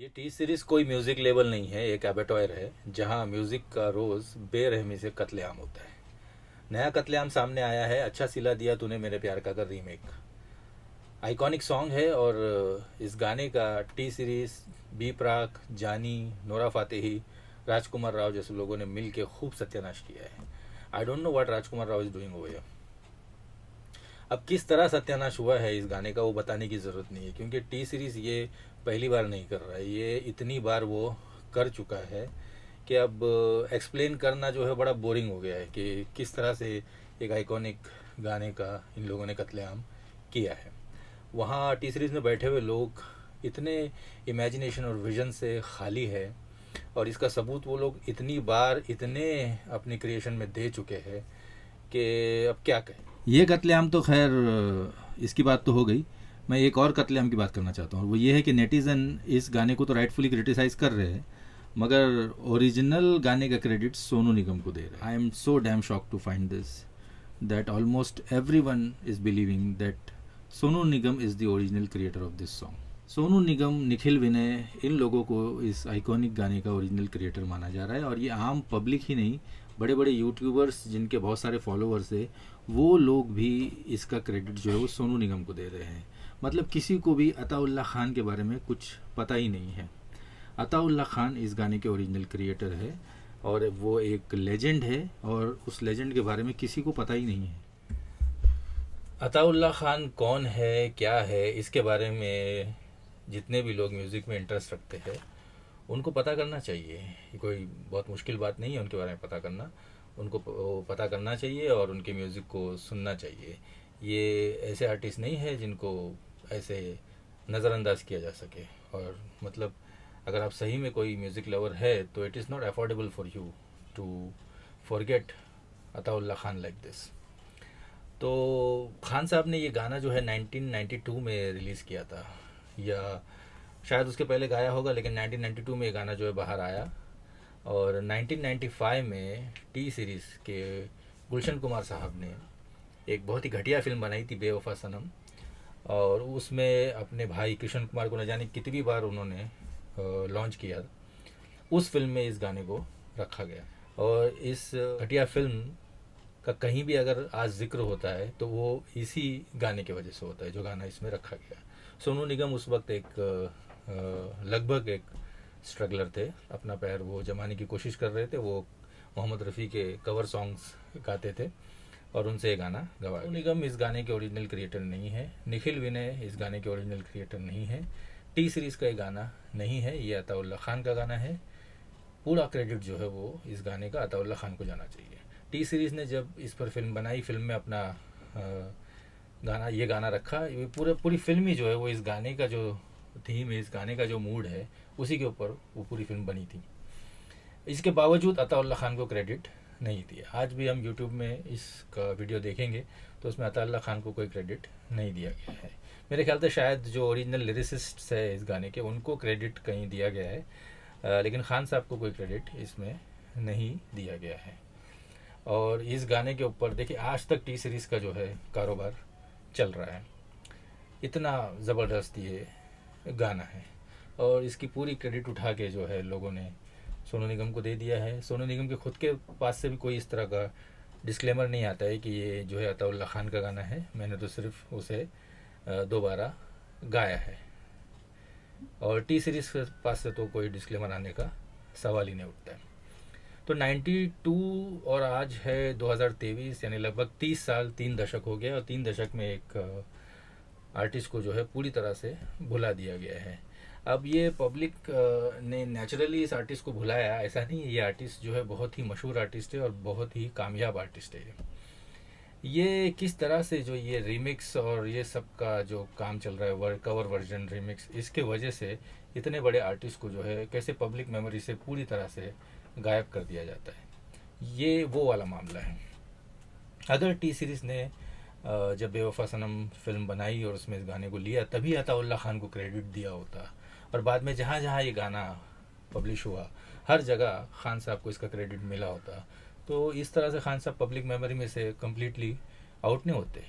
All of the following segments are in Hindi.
ये टी सीरीज कोई म्यूजिक लेबल नहीं है एक एबेटॉयर है जहां म्यूजिक का रोज बेरहमी से कत्लेआम होता है नया कत्लेआम सामने आया है अच्छा सिला दिया तूने मेरे प्यार का कर रीमेक आइकॉनिक सॉन्ग है और इस गाने का टी सीरीज बी प्राक जानी नोरा फातेही राजकुमार राव जैसे लोगों ने मिल के खूब सत्यानाश किया है I don't know what Rajkumar Rao is doing over अब किस तरह सत्यानाश हुआ है इस गाने का वो बताने की ज़रूरत नहीं है क्योंकि टी सीरीज़ ये पहली बार नहीं कर रहा है ये इतनी बार वो कर चुका है कि अब एक्सप्लेन करना जो है बड़ा बोरिंग हो गया है कि किस तरह से एक आइकॉनिक गाने का इन लोगों ने कत्लेआम किया है वहाँ टी सीरीज़ में बैठे हुए लोग इतने इमेजिनेशन और विजन से खाली है और इसका सबूत वो लोग इतनी बार इतने अपनी क्रिएशन में दे चुके हैं कि अब क्या कहें ये कत्लेआम तो खैर इसकी बात तो हो गई मैं एक और कत्लेआम की बात करना चाहता हूँ वो ये है कि नेटिज़न इस गाने को तो राइटफुली क्रिटिसाइज़ कर रहे हैं मगर ओरिजिनल गाने का क्रेडिट सोनू निगम को दे रहे I am so damn shock to find this that almost everyone is believing that Sonu Nigam is the original creator of this song Sonu Nigam Nikhil Vinay इन लोगों को इस आइकॉनिक गाने का ओरिजिनल क्रिएटर माना जा रहा है और ये आम पब्लिक ही नहीं बड़े बड़े यूट्यूबर्स जिनके बहुत सारे फॉलोअर्स है वो लोग भी इसका क्रेडिट जो है वो सोनू निगम को दे रहे हैं मतलब किसी को भी अताउल्ला खान के बारे में कुछ पता ही नहीं है अताउल्ला खान इस गाने के ओरिजिनल क्रिएटर है और वो एक लेजेंड है और उस लेजेंड के बारे में किसी को पता ही नहीं है अताउल्ला खान कौन है क्या है इसके बारे में जितने भी लोग म्यूज़िक में इंटरेस्ट रखते हैं उनको पता करना चाहिए कोई बहुत मुश्किल बात नहीं है उनके बारे में पता करना उनको पता करना चाहिए और उनके म्यूज़िक को सुनना चाहिए ये ऐसे आर्टिस्ट नहीं है जिनको ऐसे नज़रअंदाज किया जा सके और मतलब अगर आप सही में कोई म्यूज़िक लवर है तो it is not affordable for you to forget Ataullah Khan like this तो खान साहब ने ये गाना जो है 1992 में रिलीज़ किया था या शायद उसके पहले गाया होगा लेकिन 1992 में ये गाना जो है बाहर आया और 1995 में टी सीरीज़ के गुलशन कुमार साहब ने एक बहुत ही घटिया फिल्म बनाई थी बेवफा सनम और उसमें अपने भाई किशन कुमार को न जाने कितनी बार उन्होंने लॉन्च किया उस फिल्म में इस गाने को रखा गया और इस घटिया फिल्म का कहीं भी अगर आज जिक्र होता है तो वो इसी गाने की वजह से होता है जो गाना इसमें रखा गया सोनू निगम उस वक्त एक लगभग एक स्ट्रगलर थे अपना पैर वो जमाने की कोशिश कर रहे थे वो मोहम्मद रफ़ी के कवर सॉन्ग्स गाते थे और उनसे ये गाना गवा निगम इस गाने के ओरिजिनल क्रिएटर नहीं है निखिल विनय इस गाने के ओरिजिनल क्रिएटर नहीं है टी सीरीज़ का ये गाना नहीं है ये अताउल्ला खान का गाना है पूरा क्रेडिट जो है वो इस गाने का अताउल्ला खान को जाना चाहिए टी सीरीज़ ने जब इस पर फिल्म बनाई फिल्म में अपना गाना ये गाना रखा ये पूरे पूरी फिल्म ही जो है वो इस गाने का जो थीम इस गाने का जो मूड है उसी के ऊपर वो पूरी फिल्म बनी थी इसके बावजूद अताउल्ला खान को क्रेडिट नहीं दिया आज भी हम यूट्यूब में इसका वीडियो देखेंगे तो उसमें अताउल्ला खान को कोई क्रेडिट नहीं दिया गया है मेरे ख्याल से शायद जो ओरिजिनल लिरिसिस्ट है इस गाने के उनको क्रेडिट कहीं दिया गया है आ, लेकिन खान साहब को कोई क्रेडिट इसमें नहीं दिया गया है और इस गाने के ऊपर देखिए आज तक टी सीरीज़ का जो है कारोबार चल रहा है इतना ज़बरदस्त ये गाना है और इसकी पूरी क्रेडिट उठा के जो है लोगों ने सोनू निगम को दे दिया है सोनू निगम के खुद के पास से भी कोई इस तरह का डिस्क्लेमर नहीं आता है कि ये जो है अताउल्ला खान का गाना है मैंने तो सिर्फ उसे दोबारा गाया है और टी सीरीज़ के पास से तो कोई डिस्क्लेमर आने का सवाल ही नहीं उठता है तो 92 और आज है 2023 यानी लगभग 30 साल तीन दशक हो गया और तीन दशक में एक आर्टिस्ट को जो है पूरी तरह से भुला दिया गया है अब ये पब्लिक ने नेचुरली इस आर्टिस्ट को भुलाया ऐसा नहीं है ये आर्टिस्ट जो है बहुत ही मशहूर आर्टिस्ट है और बहुत ही कामयाब आर्टिस्ट है ये किस तरह से जो ये रिमिक्स और ये सब का जो काम चल रहा है वर, कवर वर्जन रिमिक्स इसके वजह से इतने बड़े आर्टिस्ट को जो है कैसे पब्लिक मेमोरी से पूरी तरह से गायब कर दिया जाता है ये वो वाला मामला है अगर टी सीरीज़ ने जब बेवफा सनम फिल्म बनाई और उसमें इस गाने को लिया तभी अताउल्ला खान को क्रेडिट दिया होता और बाद में जहाँ जहाँ ये गाना पब्लिश हुआ हर जगह खान साहब को इसका क्रेडिट मिला होता तो इस तरह से खान साहब पब्लिक मेमोरी में से कम्प्लीटली आउट नहीं होते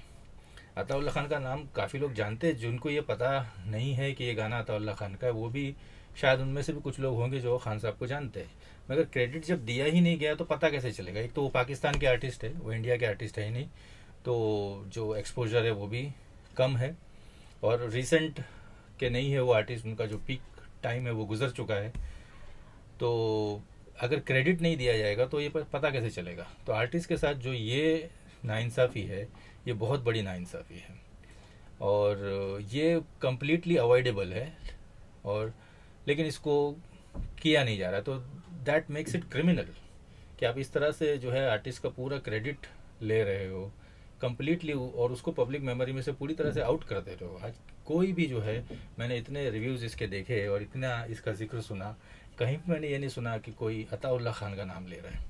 अताउल्ला खान का नाम काफ़ी लोग जानते हैं जिनको ये पता नहीं है कि ये गाना अताउल्ला खान का है वो भी शायद उनमें से भी कुछ लोग होंगे जो खान साहब को जानते हैं मगर क्रेडिट जब दिया ही नहीं गया तो पता कैसे चलेगा एक तो वो पाकिस्तान के आर्टिस्ट है वो इंडिया के आर्टिस्ट है ही नहीं तो जो एक्सपोजर है वो भी कम है और रिसेंट के नहीं है वो आर्टिस्ट उनका जो पीक टाइम है वो गुजर चुका है तो अगर क्रेडिट नहीं दिया जाएगा तो ये पता कैसे चलेगा तो आर्टिस्ट के साथ जो ये नाइंसाफ़ी है ये बहुत बड़ी नाइंसाफ़ी है और ये कम्प्लीटली अवॉइडेबल है और लेकिन इसको किया नहीं जा रहा तो दैट मेक्स इट क्रिमिनल कि आप इस तरह से जो है आर्टिस्ट का पूरा क्रेडिट ले रहे हो कम्प्लीटली और उसको पब्लिक मेमोरी में से पूरी तरह से आउट कर दे रहे हो आज कोई भी जो है मैंने इतने रिव्यूज़ इसके देखे और इतना इसका जिक्र सुना कहीं पर मैंने ये नहीं सुना कि कोई अताउल्ला खान का नाम ले रहा है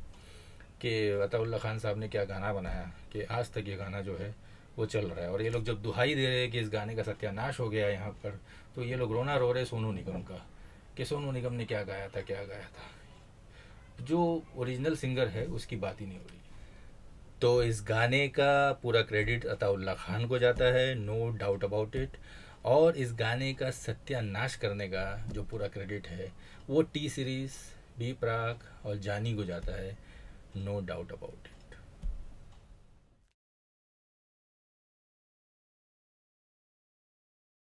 कि अताउल्ला खान साहब ने क्या गाना बनाया कि आज तक ये गाना जो है वो चल रहा है और ये लोग जब दुहाई दे रहे हैं कि इस गाने का सत्यानाश हो गया यहाँ पर तो ये लोग रोना रो रहे सोनू निगम का कि सोनू निगम ने क्या गाया था क्या गाया था जो ओरिजिनल सिंगर है उसकी बात ही नहीं हो रही तो इस गाने का पूरा क्रेडिट अताउल्ला खान को जाता है नो डाउट अबाउट इट और इस गाने का सत्यानाश करने का जो पूरा क्रेडिट है वो टी सीरीज़ बी प्राक और जानी को जाता है नो डाउट अबाउट इट